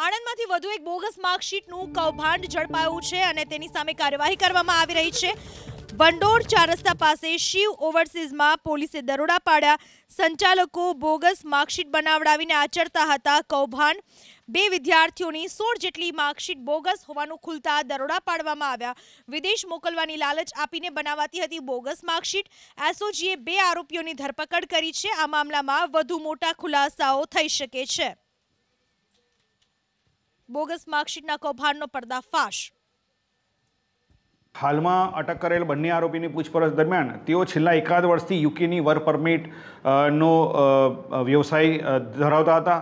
આણંદમાંથી વધુ એક બોગસ માર્કશીટનું કૌભાંડ ઝડપાયું છે અને તેની સામે કાર્યવાહી કરવામાં આવી રહી છે વંડોળ ચાર રસ્તા પાસે શિવ ઓવરસીઝમાં પોલીસે દરોડા પાડ્યા સંચાલકો બોગસ માર્કશીટ બનાવડાવીને આચરતા હતા કૌભાંડ બે વિદ્યાર્થીઓની સોળ જેટલી માર્કશીટ બોગસ હોવાનું ખુલતા દરોડા પાડવામાં આવ્યા વિદેશ મોકલવાની લાલચ આપીને બનાવાતી હતી બોગસ માર્કશીટ એસઓજીએ બે આરોપીઓની ધરપકડ કરી છે આ મામલામાં વધુ મોટા ખુલાસાઓ થઈ શકે છે બોગસ માર્કશીટના કૌભાંડનો પર્દાફાશ હાલમાં અટક કરેલ બંને આરોપીની પૂછપરછ દરમિયાન તેઓ છેલ્લા એકાદ વર્ષથી યુકેની વર્ક પરમિટ નો વ્યવસાય ધરાવતા હતા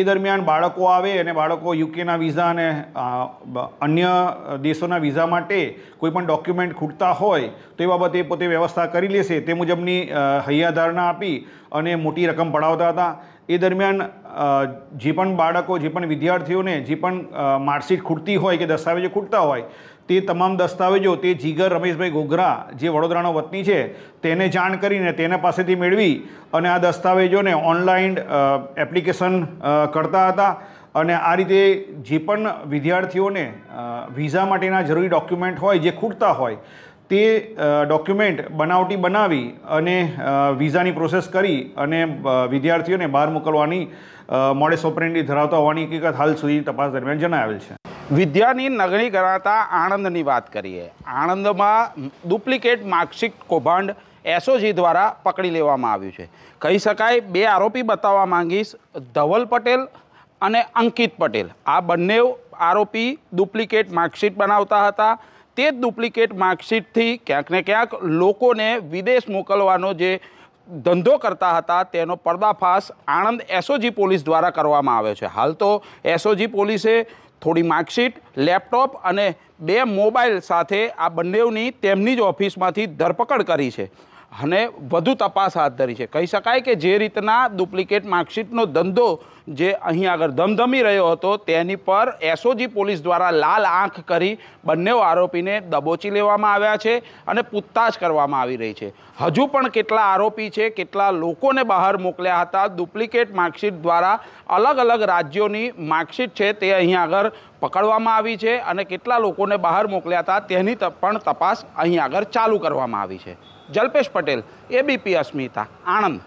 એ દરમિયાન બાળકો આવે અને બાળકો યુકેના વિઝા અને અન્ય દેશોના વિઝા માટે કોઈપણ ડોક્યુમેન્ટ ખૂટતા હોય તો એ બાબતે પોતે વ્યવસ્થા કરી લેશે તે મુજબની હૈયાધારણા આપી અને મોટી રકમ પડાવતા હતા એ દરમિયાન જે પણ બાળકો જે પણ વિદ્યાર્થીઓને જે પણ માર્કશીટ ખૂટતી હોય કે દસ્તાવેજો ખૂટતા હોય તે તમામ દસ્તાવેજો તે જીગર રમેશભાઈ ગોગરા જે વડોદરાનો વતની છે તેને જાણ કરીને તેના પાસેથી મેળવી અને આ દસ્તાવેજોને ઓનલાઈન એપ્લિકેશન કરતા હતા અને આ રીતે જે પણ વિદ્યાર્થીઓને વિઝા માટેના જરૂરી ડોક્યુમેન્ટ હોય જે ખૂટતા હોય તે ડોક્યુમેન્ટ બનાવટી બનાવી અને વિઝાની પ્રોસેસ કરી અને વિદ્યાર્થીઓને બહાર મોકલવાની મોડે સોપરેન્ડી ધરાવતા હોવાની હકીકત હાલ સુધી તપાસ દરમિયાન જણાવેલ છે વિદ્યાની નગણી કરાતા આણંદની વાત કરીએ આણંદમાં ડુપ્લિકેટ માર્કશીટ કૌભાંડ એસઓજી દ્વારા પકડી લેવામાં આવ્યું છે કહી શકાય બે આરોપી બતાવવા માંગીશ ધવલ પટેલ અને અંકિત પટેલ આ બંને આરોપી ડુપ્લિકેટ માર્કશીટ બનાવતા હતા તે જ ડુપ્લિકેટ માર્કશીટથી ક્યાંક ને ક્યાંક લોકોને વિદેશ મોકલવાનો જે ધંધો કરતા હતા તેનો પર્દાફાશ આણંદ એસઓજી પોલીસ દ્વારા કરવામાં આવ્યો છે હાલ તો એસઓજી પોલીસે થોડી માર્કશીટ લેપટોપ અને બે મોબાઈલ સાથે આ બંનેની તેમની જ ઓફિસમાંથી ધરપકડ કરી છે અને વધુ તપાસ હાથ ધરી છે કહી શકાય કે જે રીતના ડુપ્લિકેટ માર્કશીટનો ધંધો જે અહીં આગળ ધમધમી રહ્યો હતો તેની પર એસઓજી પોલીસ દ્વારા લાલ આંખ કરી બંને આરોપીને દબોચી લેવામાં આવ્યા છે અને પૂછતાછ કરવામાં આવી રહી છે હજુ પણ કેટલા આરોપી છે કેટલા લોકોને બહાર મોકલ્યા હતા ડુપ્લિકેટ માર્કશીટ દ્વારા અલગ અલગ રાજ્યોની માર્કશીટ છે તે અહીં આગળ પકડવામાં આવી છે અને કેટલા લોકોને બહાર મોકલ્યા હતા તેની પણ તપાસ અહીં આગળ ચાલુ કરવામાં આવી છે જલ્પેશ પટેલ એબીપી અસ્મિતા આણંદ